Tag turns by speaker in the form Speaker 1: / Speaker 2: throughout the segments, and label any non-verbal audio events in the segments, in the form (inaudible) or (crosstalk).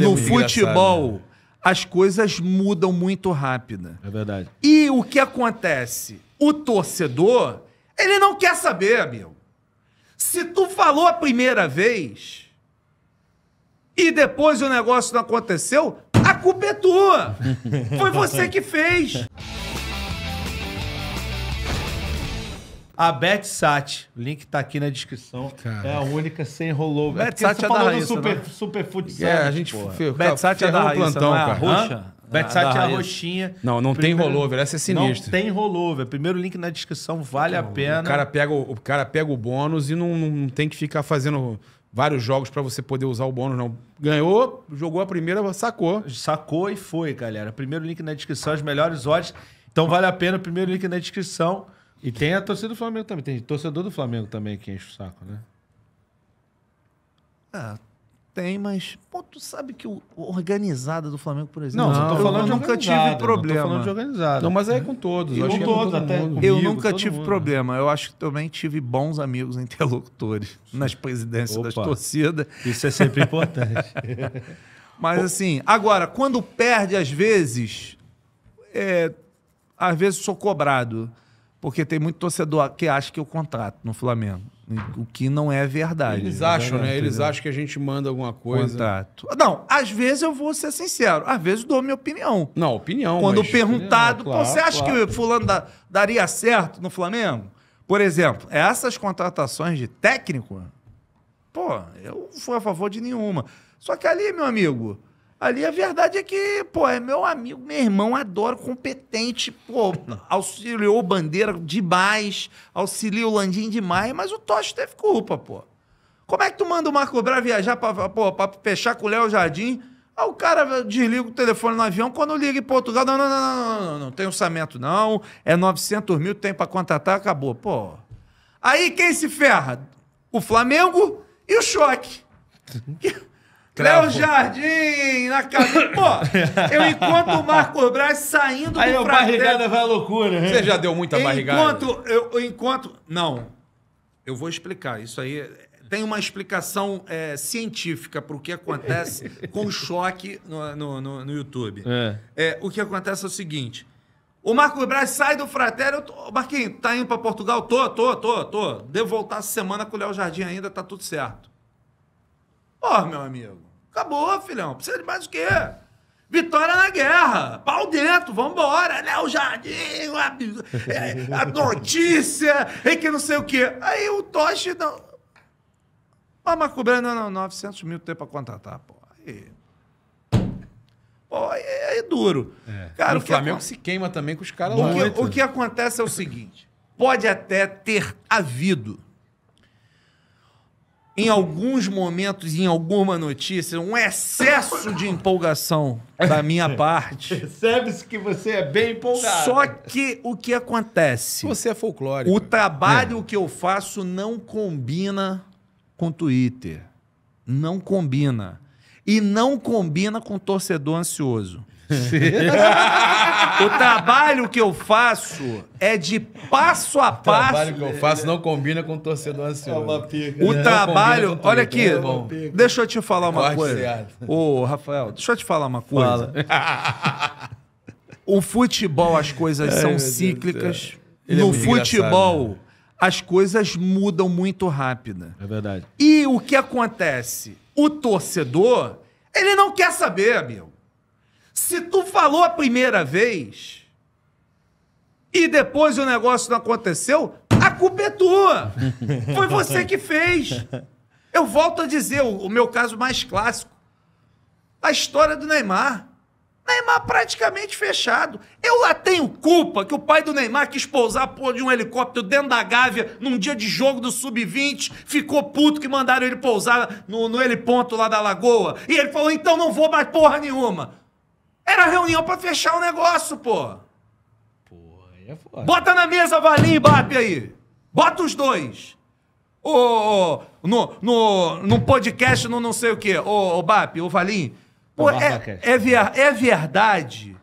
Speaker 1: No futebol,
Speaker 2: né? as coisas mudam muito rápido. É verdade. E o que acontece? O torcedor, ele não quer saber, amigo. Se tu falou a primeira vez e depois o negócio não aconteceu, a culpa é tua. (laughs) Foi você que fez.
Speaker 1: A BetSat, link tá aqui na descrição. Cara. É a única sem rollover. BetSat é, é da raiz. super, né? super futsal. É, a gente BetSat é da Raíssa, plantão, não é a roxa? BetSat é, é a roxinha. Não, não Primeiro, tem rollover, essa é sinistra. Não tem rollover. Primeiro link na descrição, vale a pena. O cara pega o, o, cara pega o bônus e não, não tem que ficar fazendo vários jogos para você poder usar o bônus, não. Ganhou, jogou a primeira, sacou. Sacou e foi, galera. Primeiro link na descrição, as melhores odds. Então vale a pena, primeiro link na descrição. E tem a torcida do Flamengo também. Tem torcedor do Flamengo também que enche o saco, né?
Speaker 2: É, tem, mas pô, tu sabe que o organizada do Flamengo, por exemplo. Não, não eu falando nunca tive problema. Não falando de organizada. Não, mas é com todos. Eu, com é todos, todo até comigo, eu nunca tive mundo, problema. Né? Eu acho que também tive bons amigos interlocutores nas presidências Opa, das torcidas. Isso é sempre importante. (laughs) mas assim, agora, quando perde, às vezes, é, às vezes sou cobrado porque tem muito torcedor que acha que eu contrato no Flamengo. O que não é verdade. Eles acham, né? Eles acham
Speaker 1: que a gente manda alguma coisa. Contrato. Não, às
Speaker 2: vezes eu vou ser sincero. Às vezes dou minha opinião. Não, opinião. Quando mas... perguntado, opinião, é, claro, você acha claro. que fulano da, daria certo no Flamengo? Por exemplo, essas contratações de técnico, pô, eu não fui a favor de nenhuma. Só que ali, meu amigo, Ali a verdade é que, pô, é meu amigo, meu irmão, adoro, competente, pô, (laughs) auxiliou Bandeira demais, auxiliou o Landim demais, mas o Tocho teve culpa, pô. Como é que tu manda o Marco Braz viajar pra, pô, pra fechar com o Léo Jardim? Aí ah, o cara desliga o telefone no avião, quando liga em Portugal, não, não, não, não, não, não, não, tem orçamento não, é 900 mil, tem pra contratar, acabou, pô. Aí quem se ferra? O Flamengo e o Choque. (laughs) Cléo Jardim na casa. Pô, eu encontro o Marcos Braz saindo Aí do Aí barrigada vai à loucura. Hein? Né? Você já deu muita enquanto, barrigada? Enquanto eu, eu encontro... Não. Eu vou explicar. Isso aí é, tem uma explicação é, científica para o que acontece (laughs) com choque no, no, no, no YouTube. É. É, o que acontece é o seguinte. O Marcos Braz sai do Fratério. Marquinhos, tá indo para Portugal? Tô, tô, tô, tô. Devo voltar essa semana com o Léo Jardim ainda, tá tudo certo. Ó, meu amigo, acabou, filhão. Precisa de mais o quê? Vitória na guerra, pau dentro, vambora, Léo né? Jardim, a, é, a notícia, e que não sei o quê. Aí o Toche. Não... Ó, oh, Marco não, não, 900 mil tem pra contratar, pô. Aí. Pô, aí é, duro. É. Cara, o Flamengo se
Speaker 1: queima também com os
Speaker 2: caras lá. Né, o que acontece é o seguinte: pode até ter havido em alguns momentos, em alguma notícia, um excesso de empolgação da minha (laughs) parte. Percebe-se que você é bem empolgado. Só que o que acontece? Você é folclórico. O trabalho é. que eu faço não combina com Twitter. Não combina e não combina com torcedor ansioso.
Speaker 1: (laughs)
Speaker 2: o trabalho que eu faço é de passo a passo. O trabalho que eu faço
Speaker 1: não combina com o torcedor ansioso. É uma pica. O trabalho. Olha aqui, é,
Speaker 2: é deixa eu te falar uma Corte coisa. Certo. Ô, Rafael, deixa eu te falar uma coisa.
Speaker 1: Fala.
Speaker 2: o futebol, as coisas Ai, são cíclicas. É no é futebol, né? as coisas mudam muito rápido. É verdade. E o que acontece? O torcedor, ele não quer saber, amigo. Se tu falou a primeira vez e depois o negócio não aconteceu, a culpa é tua. (laughs) Foi você que fez. Eu volto a dizer o, o meu caso mais clássico. A história do Neymar. Neymar praticamente fechado. Eu lá tenho culpa que o pai do Neymar quis pousar por de um helicóptero dentro da Gávea num dia de jogo do Sub-20, ficou puto que mandaram ele pousar no, no heliponto lá da Lagoa. E ele falou, então não vou mais porra nenhuma. Era reunião para fechar o negócio, pô.
Speaker 1: Porra, é foda.
Speaker 2: Bota na mesa Valim e Bap aí. Bota os dois. Ô, oh, oh, no, no, podcast, no não sei o quê. Ô, oh, oh, Bap, ô Valim...
Speaker 1: Pô, é, é,
Speaker 2: ver, é, verdade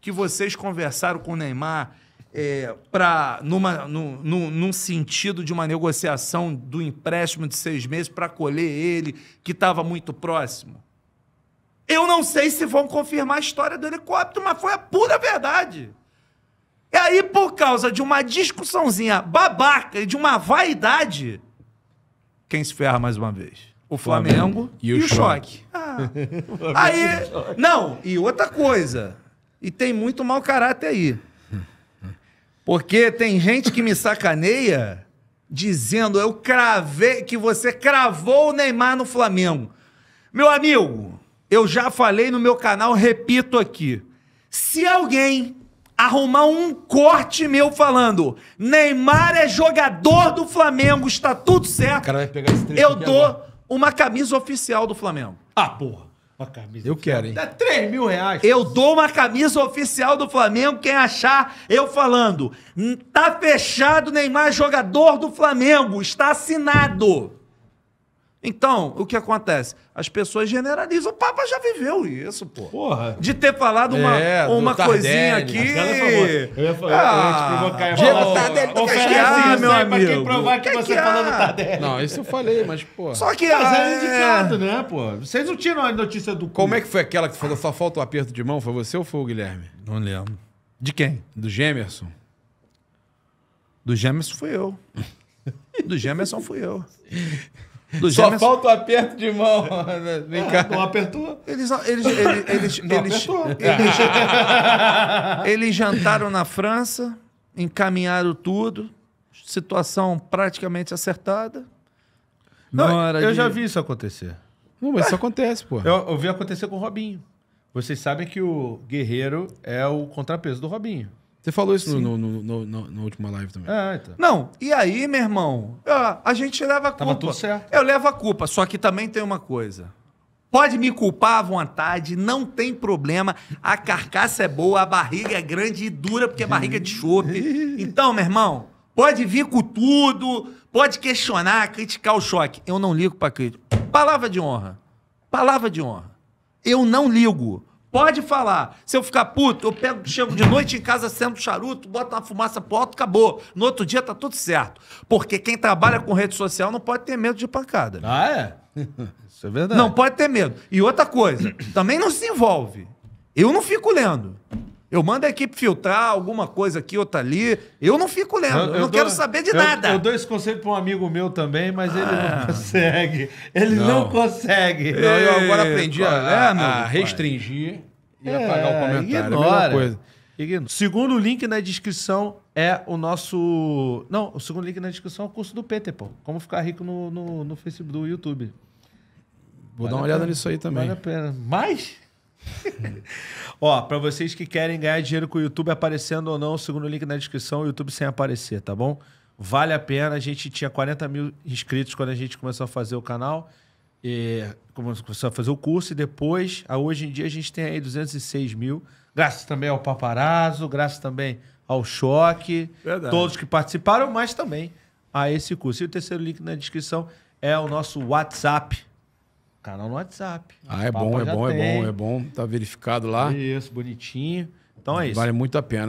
Speaker 2: que vocês conversaram com o Neymar é, pra, numa, no, no, num sentido de uma negociação do empréstimo de seis meses para colher ele, que estava muito próximo? Eu não sei se vão confirmar a história do helicóptero, mas foi a pura verdade. E aí, por causa de uma discussãozinha babaca e de uma vaidade, quem se ferra mais uma vez? O Flamengo, Flamengo e, o e, choque. choque.
Speaker 1: Ah, (laughs) aí.
Speaker 2: Não, e outra coisa. E tem muito mau caráter aí. Porque tem gente que me sacaneia dizendo: eu cravei, que você cravou o Neymar no Flamengo. Meu amigo, eu já falei no meu canal, repito aqui. Se alguém arrumar um corte meu falando Neymar é jogador do Flamengo, está tudo certo.
Speaker 1: eu tô agora
Speaker 2: uma camisa oficial do Flamengo.
Speaker 1: Ah, porra. Uma camisa. Eu quero, hein? Dá
Speaker 2: é 3 mil reais. Eu dou uma camisa oficial do Flamengo, quem achar eu falando. Tá fechado Neymar, jogador do Flamengo. Está assinado. Então, o que acontece? As pessoas generalizam. O Papa já viveu isso, pô. Porra. De ter falado uma, é, uma coisinha aqui. Eu ia falar, ah, eu ia te ah, provocar. Diego
Speaker 1: Tardelli, que é meu amigo? Pra quem provar que, que você que é? falou do Tardelli. Não, isso eu falei, mas, pô. Só que... Mas é, é indicado, né, pô? Vocês não tinham a notícia do... Como é que foi aquela que falou só falta o um aperto de mão? Foi você ou foi o Guilherme? Não lembro. De quem? Do Gemerson.
Speaker 2: Do Gemerson fui
Speaker 1: eu. Do Gemerson fui eu. (laughs) Do Só Jamerson. falta o aperto de mão. (laughs) Vem cá. Não apertou? Eles, eles, eles, eles, não eles, eles,
Speaker 2: eles jantaram na França, encaminharam tudo, situação praticamente acertada.
Speaker 1: Não, eu de... já vi isso acontecer. Não, mas isso acontece, pô. Eu vi acontecer com o Robinho. Vocês sabem que o Guerreiro é o contrapeso do Robinho. Você falou isso no, no, no, no, na última live também.
Speaker 2: É, então. Não, e aí, meu irmão, a gente leva a culpa. Tava tudo certo. Eu levo a culpa, só que também tem uma coisa. Pode me culpar à vontade, não tem problema. A carcaça é boa, a barriga é grande e dura, porque é barriga de chope. (laughs) Então, meu irmão, pode vir com tudo, pode questionar, criticar o choque. Eu não ligo pra crítica. Palavra de honra. Palavra de honra. Eu não ligo. Pode falar. Se eu ficar puto, eu pego, chego de noite em casa, sendo charuto, boto uma fumaça pro alto, acabou. No outro dia tá tudo certo. Porque quem trabalha com rede social não pode ter medo de pancada. Ah, é?
Speaker 1: (laughs) Isso
Speaker 2: é verdade. Não pode ter medo. E outra coisa, também não se envolve. Eu não fico lendo. Eu mando a equipe filtrar alguma coisa aqui,
Speaker 1: outra ali. Eu não fico lendo. Eu, eu, eu não dou, quero saber de nada. Eu dou esse conselho para um amigo meu também, mas ele ah. não consegue. Ele não, não consegue. Não, eu agora aprendi é, a, a, restringir e é, apagar o comentário. É ignora. coisa. Ignora. Segundo link na descrição é o nosso. Não, o segundo link na descrição é o curso do Peter, pô. Como ficar rico no, no, no Facebook do YouTube. Vou vale dar uma olhada nisso aí também. Vale a pena. Mais? (laughs) Ó, para vocês que querem ganhar dinheiro com o YouTube aparecendo ou não, segundo o link na descrição, o YouTube sem aparecer, tá bom? Vale a pena. A gente tinha 40 mil inscritos quando a gente começou a fazer o canal. E começou a fazer o curso e depois, hoje em dia, a gente tem aí 206 mil. Graças também ao paparazzo, graças também ao choque, Verdade. todos que participaram, mas também a esse curso. E o terceiro link na descrição é o nosso WhatsApp Canal no WhatsApp. Ah, é, é bom, é bom, tem. é bom, é bom. Tá verificado lá. Isso, bonitinho. Então é isso. Vale muito a pena.